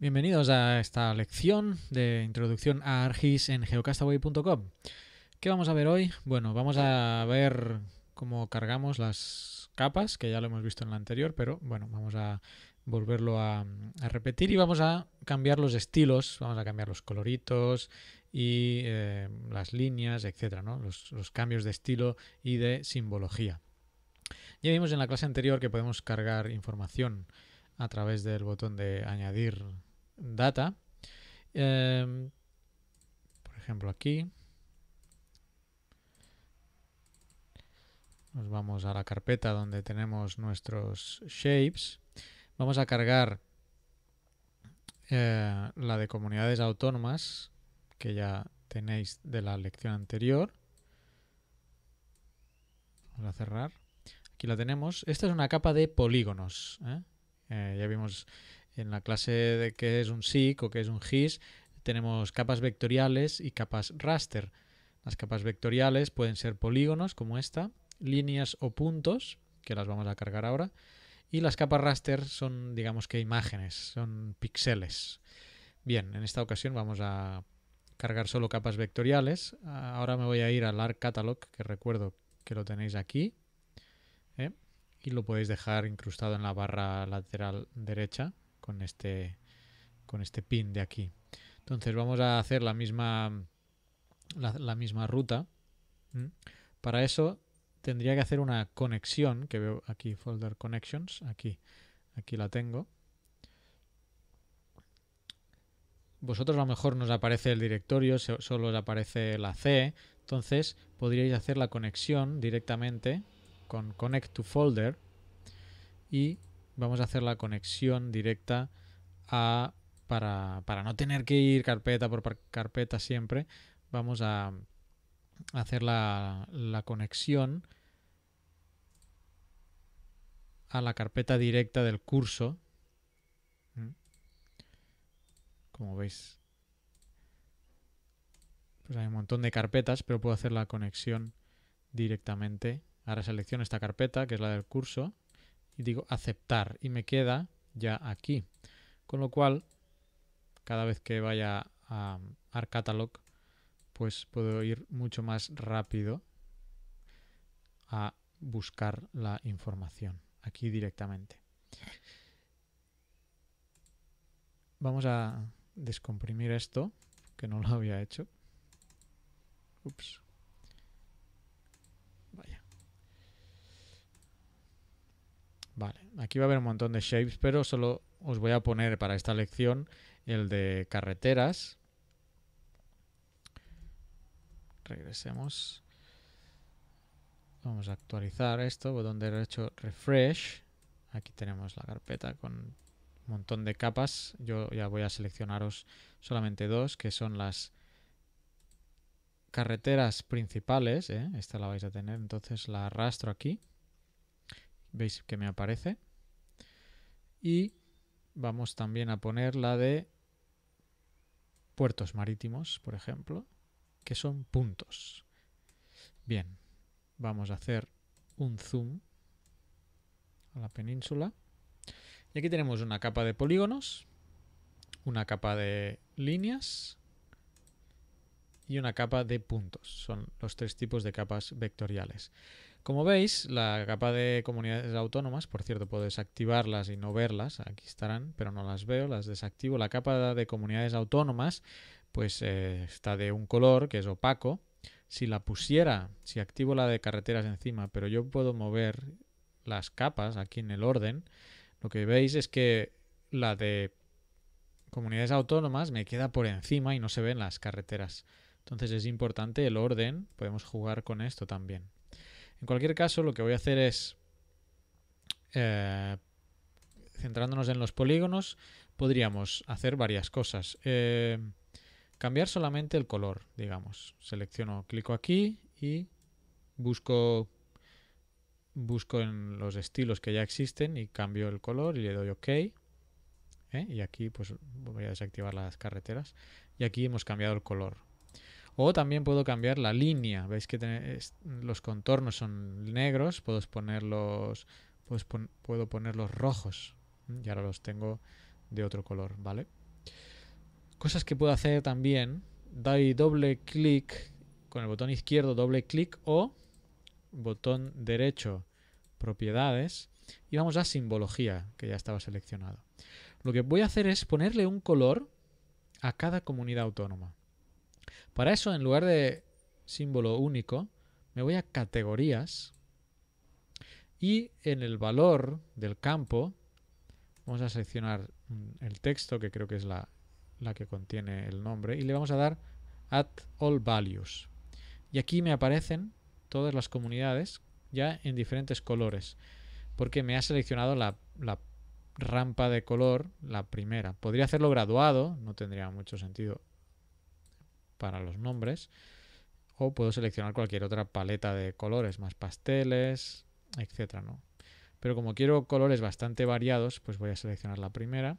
Bienvenidos a esta lección de introducción a ARGIS en geocastaway.com. ¿Qué vamos a ver hoy? Bueno, vamos a ver cómo cargamos las capas, que ya lo hemos visto en la anterior, pero bueno, vamos a volverlo a, repetir y vamos a cambiar los estilos, vamos a cambiar los coloritos y eh, las líneas, etcétera, los cambios de estilo y de simbología. Ya vimos en la clase anterior que podemos cargar información a través del botón de añadir data. Em, por ejemplo, aquí. Nos vamos a la carpeta donde tenemos nuestros shapes. Vamos a cargar eh, la de comunidades autónomas, que ya tenéis de la lección anterior. Vamos a cerrar. Aquí la tenemos. Esta es una capa de polígonos. ¿eh? Eh, ya vimos en la clase de qué es un SIC o qué es un GIS tenemos capas vectoriales y capas raster. Las capas vectoriales pueden ser polígonos como esta, líneas o puntos, que las vamos a cargar ahora, y las capas raster son, digamos que imágenes, son píxeles. Bien, en esta ocasión vamos a cargar solo capas vectoriales. Ahora me voy a ir al ARC Catalog, que recuerdo que lo tenéis aquí, ¿eh? y lo podéis dejar incrustado en la barra lateral derecha, con este, con este pin de aquí. Entonces vamos a hacer la misma, la, misma ruta. Para eso tendría que hacer una conexión, que veo aquí, folder connections, aquí, aquí la tengo. Vosotros a lo mejor nos aparece el directorio, solo os aparece la C, entonces podríais hacer la conexión directamente con connect to folder y vamos a hacer la conexión directa a, para, no tener que ir carpeta por carpeta siempre, vamos a hacer la, conexión a la carpeta directa del curso. Mm. Como veis, pues hay un montón de carpetas, pero puedo hacer la conexión directamente. Ahora selecciono esta carpeta, que es la del curso, y digo aceptar y me queda ya aquí. Con lo cual, cada vez que vaya a ArCatalog, pues puedo ir mucho más rápido a buscar la información aquí directamente. Vamos a descomprimir esto, que no lo había hecho. Vale, aquí va a haber un montón de shapes, pero solo os voy a poner para esta lección el de carreteras. Regresemos. Vamos a actualizar esto, botón derecho refresh. Aquí tenemos la carpeta con un montón de capas. Yo ya voy a seleccionaros solamente dos, que son las carreteras principales. ¿eh? Esta la vais a tener, entonces la arrastro aquí Veis que me aparece. Y vamos también a poner la de puertos marítimos, por ejemplo, que son puntos. Bien, vamos a hacer un zoom a la península. Y aquí tenemos una capa de polígonos, una capa de líneas y una capa de puntos. Son los tres tipos de capas vectoriales. Como veis, la capa de comunidades autónomas, por cierto, puedo desactivarlas y no verlas, aquí estarán, pero no las veo, las desactivo. La capa de comunidades autónomas, pues eh, está de un color que es opaco. Si la pusiera, si activo la de carreteras encima, pero yo puedo mover las capas aquí en el orden, lo que veis es que la de comunidades autónomas me queda por encima y no se ven las carreteras. Entonces es importante el orden, podemos jugar con esto también. En cualquier caso, lo que voy a hacer es, eh, centrándonos en los polígonos, podríamos hacer varias cosas. Eh, cambiar solamente el color, digamos. Selecciono, clico aquí y busco busco en los estilos que ya existen y cambio el color y le doy OK. ¿eh? Y aquí pues voy a desactivar las carreteras. Y aquí hemos cambiado el color. O también puedo cambiar la línea. Veis que los contornos son negros, puedo ponerlos, pues rojos. Y ahora los tengo de otro color, ¿vale? Cosas que puedo hacer también, doy doble clic con el botón izquierdo, doble clic o botón derecho, propiedades, y vamos a simbología, que ya estaba seleccionado. Lo que voy a hacer es ponerle un color a cada comunidad autónoma. Para eso, en lugar de símbolo único, me voy a categorías y en el valor del campo vamos a seleccionar mm, el texto, que creo que es la, que contiene el nombre, y le vamos a dar at all values. Y aquí me aparecen todas las comunidades ya en diferentes colores, porque me ha seleccionado la rampa de color, la primera. Podría hacerlo graduado, no tendría mucho sentido para los nombres o puedo seleccionar cualquier otra paleta de colores, más pasteles, etcétera, ¿no? Pero como quiero colores bastante variados, pues voy a seleccionar la primera.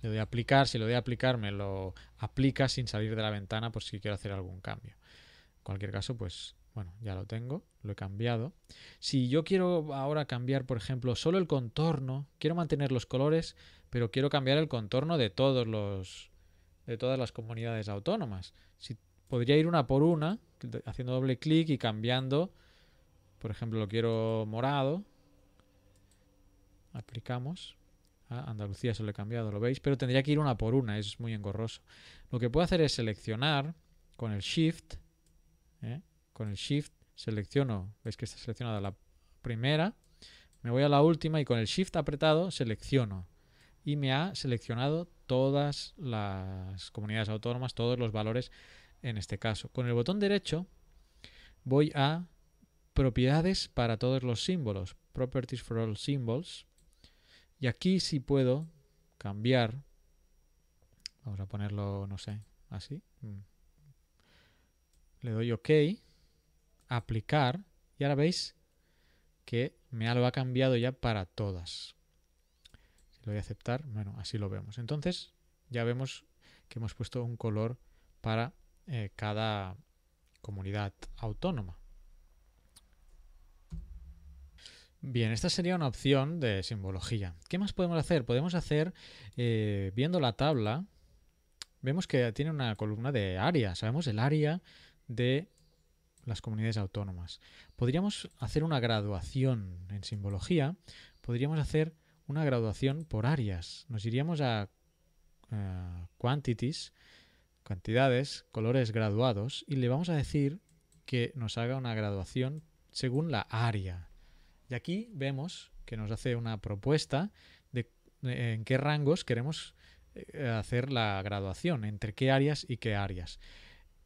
Le doy a aplicar, si lo doy a aplicar me lo aplica sin salir de la ventana por si quiero hacer algún cambio. En cualquier caso, pues bueno, ya lo tengo, lo he cambiado. Si yo quiero ahora cambiar, por ejemplo, solo el contorno, quiero mantener los colores, pero quiero cambiar el contorno de todos los, de todas las comunidades autónomas. Si podría ir una por una, haciendo doble clic y cambiando. Por ejemplo, lo quiero morado. Aplicamos. A Andalucía se lo he cambiado, lo veis, pero tendría que ir una por una, es muy engorroso. Lo que puedo hacer es seleccionar con el Shift. ¿eh? Con el Shift selecciono, veis que está seleccionada la primera. Me voy a la última y con el Shift apretado selecciono. Y me ha seleccionado todas las comunidades autónomas, todos los valores en este caso. Con el botón derecho voy a propiedades para todos los símbolos, properties for all symbols, y aquí sí puedo cambiar, vamos a ponerlo, no sé, así, mm. le doy OK, aplicar, y ahora veis que me lo ha cambiado ya para todas. Lo voy a aceptar. Bueno, así lo vemos. Entonces ya vemos que hemos puesto un color para eh, cada comunidad autónoma. Bien, esta sería una opción de simbología. ¿Qué más podemos hacer? Podemos hacer, eh, viendo la tabla, vemos que tiene una columna de área. Sabemos el área de las comunidades autónomas. Podríamos hacer una graduación en simbología. Podríamos hacer una graduación por áreas. Nos iríamos a quantities, cantidades, colores graduados, y le vamos a decir que nos haga una graduación según la área. Y aquí vemos que nos hace una propuesta de en qué rangos queremos eh, hacer la graduación, entre qué áreas y qué áreas.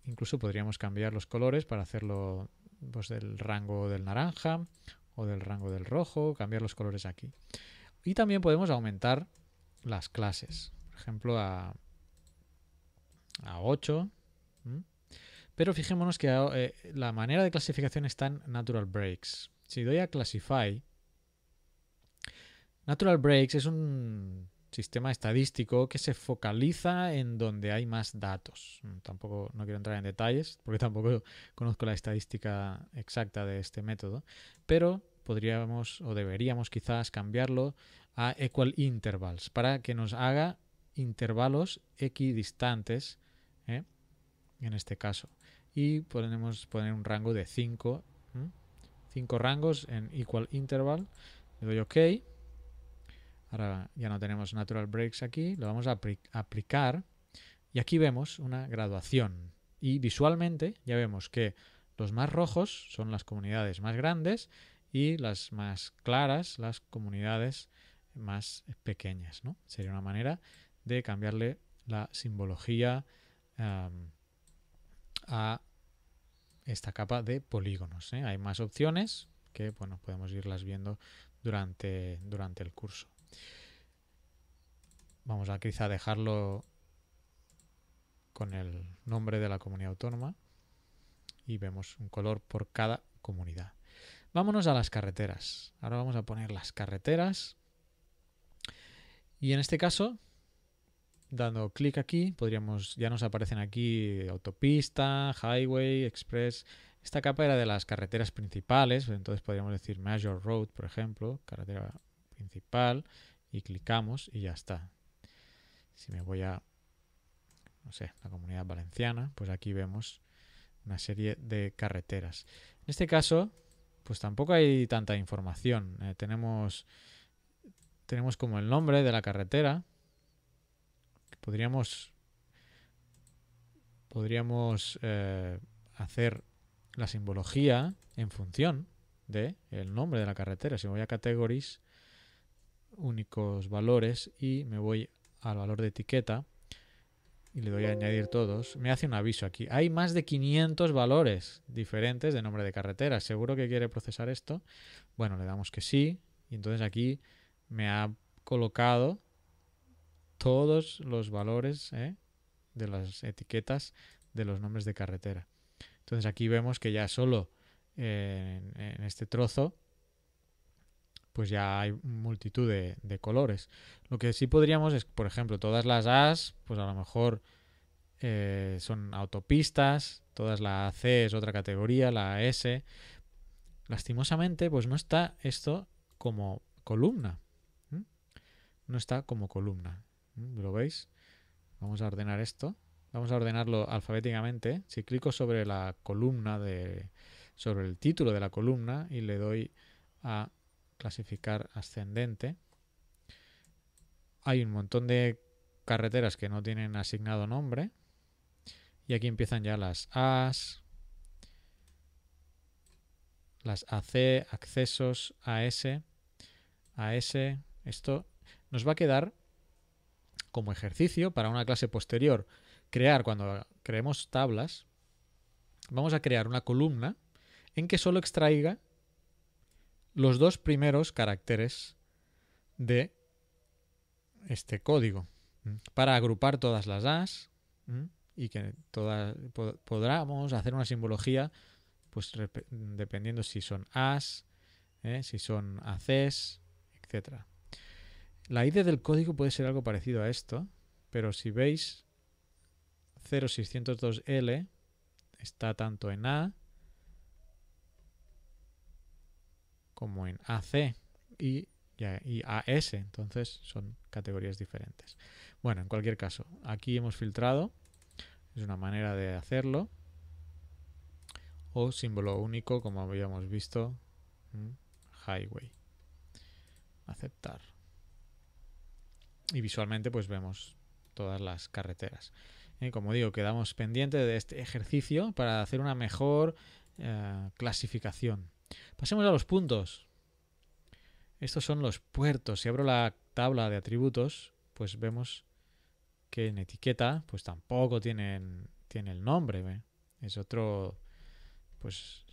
Incluso podríamos cambiar los colores para hacerlo pues, del rango del naranja o del rango del rojo, cambiar los colores aquí. Y también podemos aumentar las clases. Por ejemplo, a, 8. Pero fijémonos que eh, la manera de clasificación está en Natural Breaks. Si doy a Classify, Natural Breaks es un sistema estadístico que se focaliza en donde hay más datos. Mm, tampoco no quiero entrar en detalles porque tampoco conozco la estadística exacta de este método, pero podríamos o deberíamos quizás cambiarlo a equal intervals para que nos haga intervalos equidistantes ¿eh? en este caso y podemos poner un rango de 5 5 rangos en equal interval le doy ok ahora ya no tenemos natural breaks aquí lo vamos a aplicar y aquí vemos una graduación y visualmente ya vemos que los más rojos son las comunidades más grandes y las más claras, las comunidades más pequeñas. Sería una manera de cambiarle la simbología a esta capa de polígonos. ¿eh? Hay más opciones que bueno, podemos irlas viendo durante, durante el curso. Vamos a quizá dejarlo con el nombre de la comunidad autónoma y vemos un color por cada comunidad. Vámonos a las carreteras. Ahora vamos a poner las carreteras. Y en este caso, dando clic aquí, podríamos, ya nos aparecen aquí autopista, highway, express. Esta capa era de las carreteras principales, entonces podríamos decir Major Road, por ejemplo, carretera principal, y clicamos y ya está. Si me voy a, no sé, la comunidad valenciana, pues aquí vemos una serie de carreteras. En este caso, pues tampoco hay tanta información. Eh, tenemos, tenemos como el nombre de la carretera. Podríamos, podríamos eh, hacer la simbología en función de el nombre de la carretera. Si me voy a categories, únicos valores y me voy al valor de etiqueta, y le doy a añadir todos, me hace un aviso aquí. Hay más de 500 valores diferentes de nombre de carretera. Seguro que quiere procesar esto. Bueno, le damos que sí. Y entonces aquí me ha colocado todos los valores ¿eh? de las etiquetas de los nombres de carretera. Entonces aquí vemos que ya solo eh, en este trozo pues ya hay multitud de, colores. Lo que sí podríamos es, por ejemplo, todas las As, pues a lo mejor eh, son autopistas, todas las C es otra categoría, la S. Lastimosamente, pues no está esto como columna. No está como columna. ¿Lo veis? Vamos a ordenar esto. Vamos a ordenarlo alfabéticamente. Si clico sobre la columna de, sobre el título de la columna y le doy a clasificar ascendente. Hay un montón de carreteras que no tienen asignado nombre. Y aquí empiezan ya las AS, las AC, accesos, AS, AS. Esto nos va a quedar como ejercicio para una clase posterior. Crear, cuando creemos tablas, vamos a crear una columna en que solo extraiga los dos primeros caracteres de este código para agrupar todas las As y que todas podamos hacer una simbología pues dependiendo si son As, ¿eh? si son ACs, etc. La ID del código puede ser algo parecido a esto, pero si veis 0602L está tanto en A como en AC y, AS. Entonces son categorías diferentes. Bueno, en cualquier caso, aquí hemos filtrado. Es una manera de hacerlo. O símbolo único, como habíamos visto. Highway. Aceptar. Y visualmente pues vemos todas las carreteras. como digo, quedamos pendientes de este ejercicio para hacer una mejor eh, clasificación Pasemos a los puntos. Estos son los puertos. Si abro la tabla de atributos, pues vemos que en etiqueta pues tampoco tienen, tiene el nombre. Es otro, pues,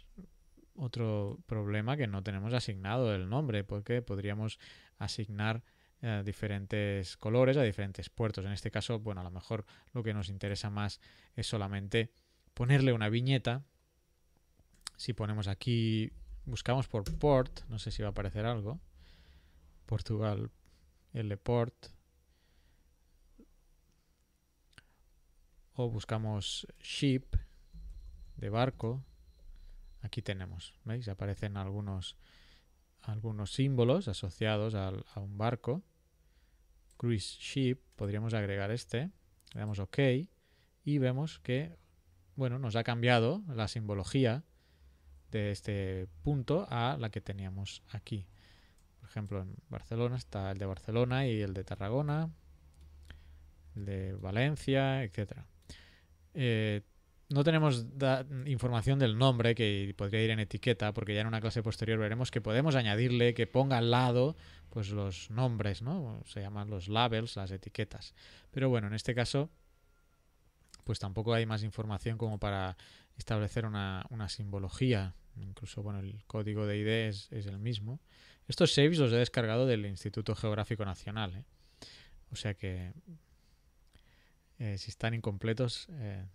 otro problema que no tenemos asignado el nombre, porque podríamos asignar eh, diferentes colores a diferentes puertos. En este caso, bueno, a lo mejor lo que nos interesa más es solamente ponerle una viñeta. Si ponemos aquí buscamos por port, no sé si va a aparecer algo. Portugal, L port. O buscamos ship, de barco. Aquí tenemos, ¿veis? Aparecen algunos, algunos símbolos asociados a un barco. Cruise ship, podríamos agregar este. Le damos OK y vemos que, bueno, nos ha cambiado la simbología de este punto a la que teníamos aquí. Por ejemplo, en Barcelona está el de Barcelona y el de Tarragona, el de Valencia, etc. Eh, no tenemos información del nombre que podría ir en etiqueta, porque ya en una clase posterior veremos que podemos añadirle que ponga al lado pues los nombres, ¿no? Se llaman los labels, las etiquetas. Pero bueno, en este caso pues tampoco hay más información como para establecer una, una simbología. Incluso, bueno, el código de ID es, el mismo. Estos saves los he descargado del Instituto Geográfico Nacional. ¿eh? O sea que eh, si están incompletos, eh,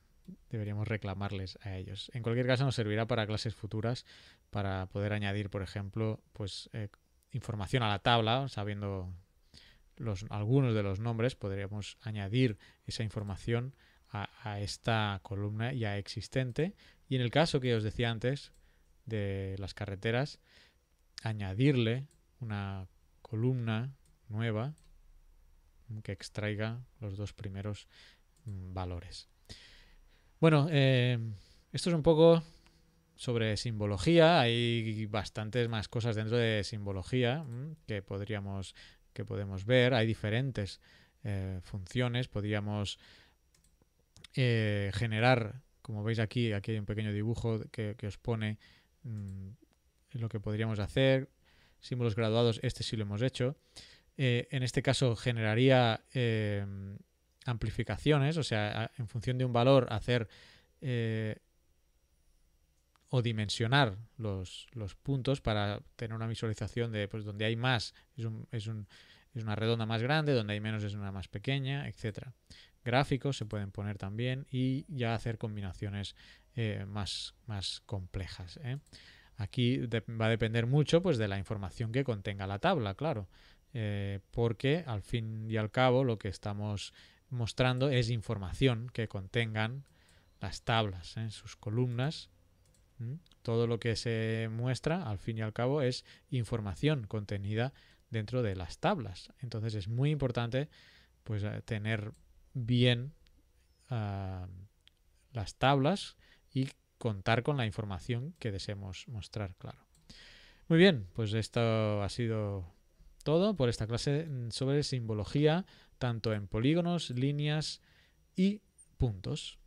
deberíamos reclamarles a ellos. En cualquier caso, nos servirá para clases futuras, para poder añadir, por ejemplo, pues información a la tabla, sabiendo los, algunos de los nombres, podríamos añadir esa información a, esta columna ya existente. Y en el caso que os decía antes de las carreteras, añadirle una columna nueva que extraiga los dos primeros mm, valores. Bueno, eh, esto es un poco sobre simbología. Hay bastantes más cosas dentro de simbología mm, que podríamos que podemos ver. Hay diferentes eh, funciones. Podríamos eh, generar, como veis aquí, aquí hay un pequeño dibujo que, os pone mm, lo que podríamos hacer, símbolos graduados, este sí lo hemos hecho. Eh, en este caso generaría eh, amplificaciones, o sea, en función de un valor hacer o dimensionar los, puntos para tener una visualización de pues, donde hay más es, es una redonda más grande, donde hay menos es una más pequeña, etc gráficos se pueden poner también y ya hacer combinaciones eh, más, más complejas. ¿eh? Aquí va a depender mucho pues, de la información que contenga la tabla, claro, eh, porque al fin y al cabo lo que estamos mostrando es información que contengan las tablas en sus columnas. Todo lo que se muestra, al fin y al cabo, es información contenida dentro de las tablas. Entonces es muy importante pues, tener bien las tablas y contar con la información que deseemos mostrar, claro. Muy bien, pues esto ha sido todo por esta clase mm, sobre simbología, tanto en polígonos, líneas y puntos.